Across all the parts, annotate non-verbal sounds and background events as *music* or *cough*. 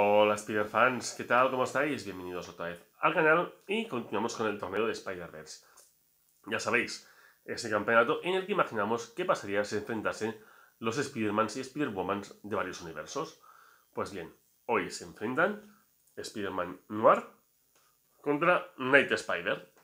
Hola Spider-Fans, ¿qué tal? ¿Cómo estáis? Bienvenidos otra vez al canal y continuamos con el torneo de Spider-Verse. Ya sabéis, ese campeonato en el que imaginamos qué pasaría si enfrentasen los Spider-Mans y Spider-Womans de varios universos. Pues bien, hoy se enfrentan Spider-Man Noir contra Night Spider.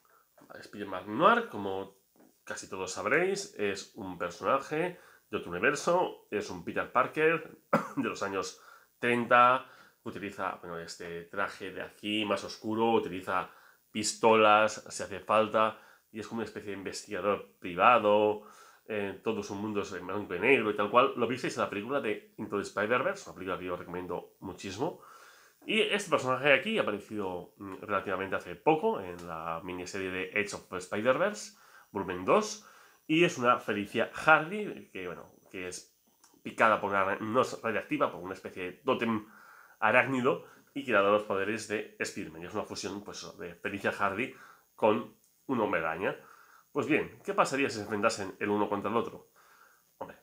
Spider-Man Noir, como casi todos sabréis, es un personaje de otro universo, es un Peter Parker *coughs* de los años 30, utiliza bueno, este traje de aquí más oscuro, utiliza pistolas si hace falta, y es como una especie de investigador privado, eh, todo su mundo es en blanco y negro y tal cual. Lo visteis en la película de Into the Spider-Verse, una película que yo recomiendo muchísimo. Y este personaje de aquí ha aparecido mm, relativamente hace poco en la miniserie de Edge of Spider-Verse, volumen 2, y es una Felicia Hardy, que, bueno, que es picada por una, no radiactiva, por una especie de tótem Arácnido y que le dado los poderes de Spiderman. Y es una fusión pues, de Felicia Hardy con una araña. Pues bien, ¿qué pasaría si se enfrentasen el uno contra el otro? Hombre,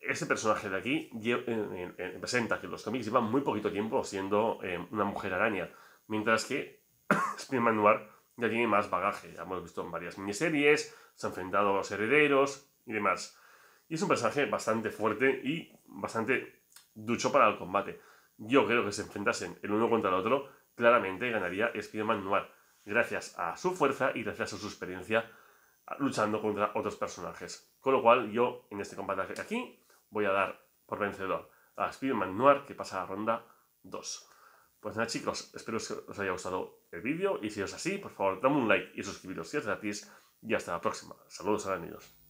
este personaje de aquí eh, eh, eh, presenta que los cómics llevan muy poquito tiempo siendo una mujer araña, mientras que *coughs* Spiderman Noir ya tiene más bagaje. Ya hemos visto en varias miniseries, se ha enfrentado a los herederos y demás. Y es un personaje bastante fuerte y bastante ducho para el combate yo creo que se enfrentasen el uno contra el otro, claramente ganaría Spider-Man Noir, gracias a su fuerza y gracias a su experiencia luchando contra otros personajes. Con lo cual, yo en este combate aquí voy a dar por vencedor a spider Noir, que pasa a la ronda 2. Pues nada chicos, espero que os haya gustado el vídeo y si es así, por favor, dame un like y suscribiros si es gratis y hasta la próxima. Saludos a amigos.